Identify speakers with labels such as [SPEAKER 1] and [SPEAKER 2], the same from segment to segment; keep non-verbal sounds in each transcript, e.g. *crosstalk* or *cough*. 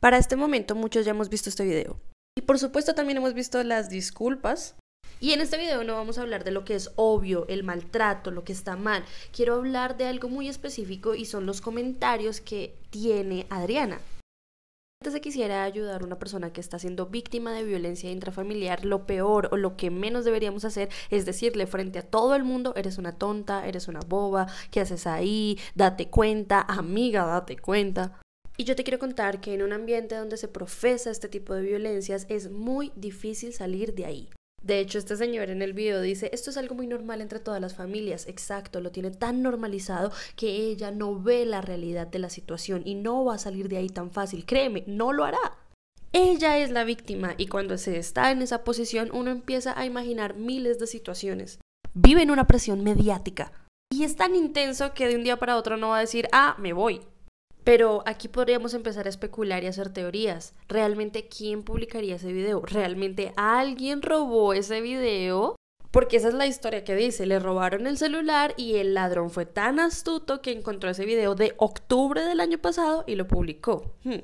[SPEAKER 1] Para este momento muchos ya hemos visto este video. Y por supuesto también hemos visto las disculpas. Y en este video no vamos a hablar de lo que es obvio, el maltrato, lo que está mal. Quiero hablar de algo muy específico y son los comentarios que tiene Adriana. Antes de quisiera ayudar a una persona que está siendo víctima de violencia intrafamiliar, lo peor o lo que menos deberíamos hacer es decirle frente a todo el mundo, eres una tonta, eres una boba, ¿qué haces ahí? Date cuenta, amiga, date cuenta. Y yo te quiero contar que en un ambiente donde se profesa este tipo de violencias es muy difícil salir de ahí. De hecho, este señor en el video dice, esto es algo muy normal entre todas las familias, exacto, lo tiene tan normalizado que ella no ve la realidad de la situación y no va a salir de ahí tan fácil, créeme, no lo hará. Ella es la víctima y cuando se está en esa posición uno empieza a imaginar miles de situaciones. Vive en una presión mediática y es tan intenso que de un día para otro no va a decir, ah, me voy, pero aquí podríamos empezar a especular y hacer teorías. ¿Realmente quién publicaría ese video? ¿Realmente alguien robó ese video? Porque esa es la historia que dice, le robaron el celular y el ladrón fue tan astuto que encontró ese video de octubre del año pasado y lo publicó. Hmm.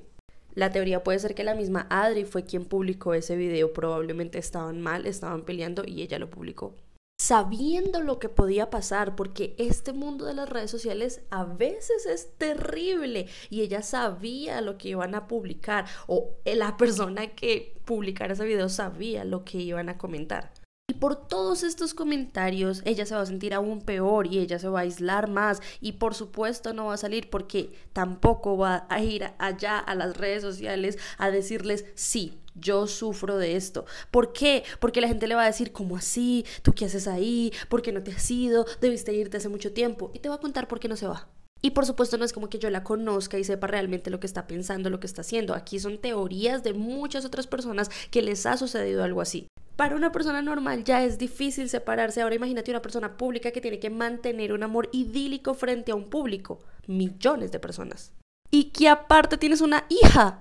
[SPEAKER 1] La teoría puede ser que la misma Adri fue quien publicó ese video, probablemente estaban mal, estaban peleando y ella lo publicó sabiendo lo que podía pasar, porque este mundo de las redes sociales a veces es terrible y ella sabía lo que iban a publicar o eh, la *laughs* persona que publicara ese video sabía lo que iban a comentar y por todos estos comentarios ella se va a sentir aún peor y ella se va a aislar más y por supuesto no va a salir porque tampoco va a ir allá a las redes sociales a decirles sí, yo sufro de esto. ¿Por qué? Porque la gente le va a decir, ¿cómo así? ¿Tú qué haces ahí? ¿Por qué no te has ido? Debiste irte hace mucho tiempo. Y te va a contar por qué no se va. Y por supuesto no es como que yo la conozca y sepa realmente lo que está pensando, lo que está haciendo. Aquí son teorías de muchas otras personas que les ha sucedido algo así para una persona normal ya es difícil separarse. Ahora imagínate una persona pública que tiene que mantener un amor idílico frente a un público, millones de personas. Y que aparte tienes una hija.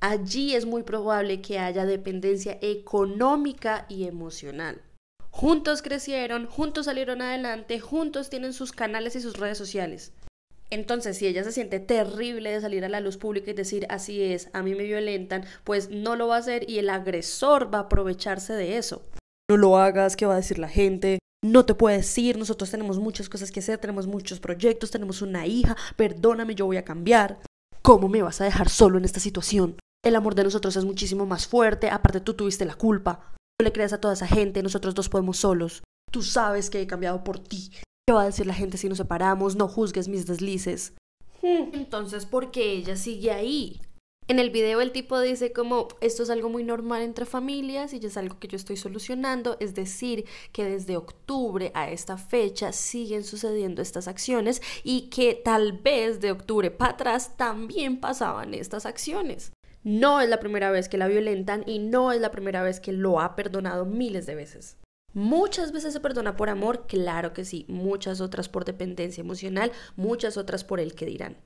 [SPEAKER 1] Allí es muy probable que haya dependencia económica y emocional. Juntos crecieron, juntos salieron adelante, juntos tienen sus canales y sus redes sociales. Entonces, si ella se siente terrible de salir a la luz pública y decir, así es, a mí me violentan, pues no lo va a hacer y el agresor va a aprovecharse de eso. No lo hagas, ¿qué va a decir la gente? No te puedes decir, nosotros tenemos muchas cosas que hacer, tenemos muchos proyectos, tenemos una hija, perdóname, yo voy a cambiar. ¿Cómo me vas a dejar solo en esta situación? El amor de nosotros es muchísimo más fuerte, aparte tú tuviste la culpa. No le creas a toda esa gente, nosotros dos podemos solos. Tú sabes que he cambiado por ti va a decir la gente si nos separamos? No juzgues mis deslices. Hmm. Entonces, ¿por qué ella sigue ahí? En el video el tipo dice como esto es algo muy normal entre familias y es algo que yo estoy solucionando, es decir, que desde octubre a esta fecha siguen sucediendo estas acciones y que tal vez de octubre para atrás también pasaban estas acciones. No es la primera vez que la violentan y no es la primera vez que lo ha perdonado miles de veces. Muchas veces se perdona por amor, claro que sí, muchas otras por dependencia emocional, muchas otras por el que dirán.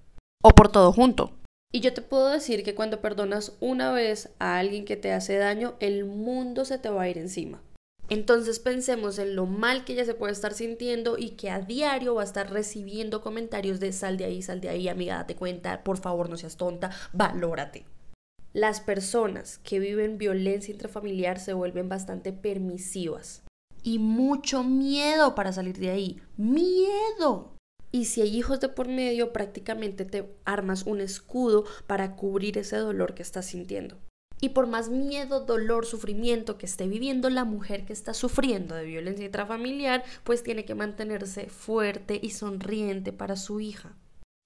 [SPEAKER 1] O por todo junto. Y yo te puedo decir que cuando perdonas una vez a alguien que te hace daño, el mundo se te va a ir encima. Entonces pensemos en lo mal que ella se puede estar sintiendo y que a diario va a estar recibiendo comentarios de sal de ahí, sal de ahí, amiga, date cuenta, por favor no seas tonta, valórate. Las personas que viven violencia intrafamiliar se vuelven bastante permisivas y mucho miedo para salir de ahí. Miedo. Y si hay hijos de por medio, prácticamente te armas un escudo para cubrir ese dolor que estás sintiendo. Y por más miedo, dolor, sufrimiento que esté viviendo la mujer que está sufriendo de violencia intrafamiliar, pues tiene que mantenerse fuerte y sonriente para su hija.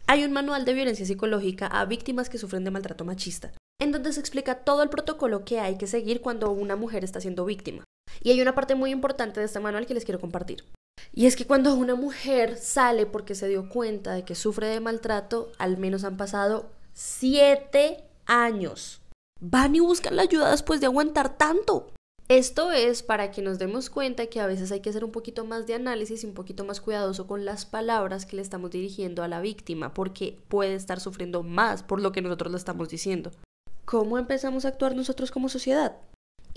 [SPEAKER 1] Hay un manual de violencia psicológica a víctimas que sufren de maltrato machista, en donde se explica todo el protocolo que hay que seguir cuando una mujer está siendo víctima. Y hay una parte muy importante de este manual que les quiero compartir. Y es que cuando una mujer sale porque se dio cuenta de que sufre de maltrato, al menos han pasado siete años. Van y buscan la ayuda después de aguantar tanto. Esto es para que nos demos cuenta que a veces hay que hacer un poquito más de análisis y un poquito más cuidadoso con las palabras que le estamos dirigiendo a la víctima, porque puede estar sufriendo más por lo que nosotros le estamos diciendo. ¿Cómo empezamos a actuar nosotros como sociedad?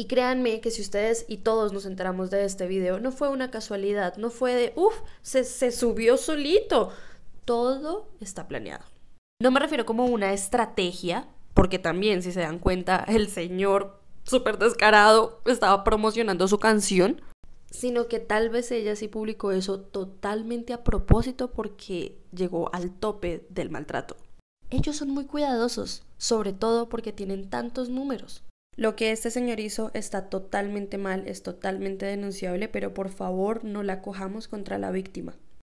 [SPEAKER 1] Y créanme que si ustedes y todos nos enteramos de este video, no fue una casualidad, no fue de, uff, se, subió solito. Todo está planeado. No me refiero como una estrategia, porque también si se dan cuenta, el señor súper descarado estaba promocionando su canción, sino que tal vez ella sí publicó eso totalmente a propósito porque llegó al tope del maltrato. Ellos son muy cuidadosos, sobre todo porque tienen tantos números. Lo que este señor hizo está totalmente mal, es totalmente denunciable, pero por favor no la cojamos contra la víctima.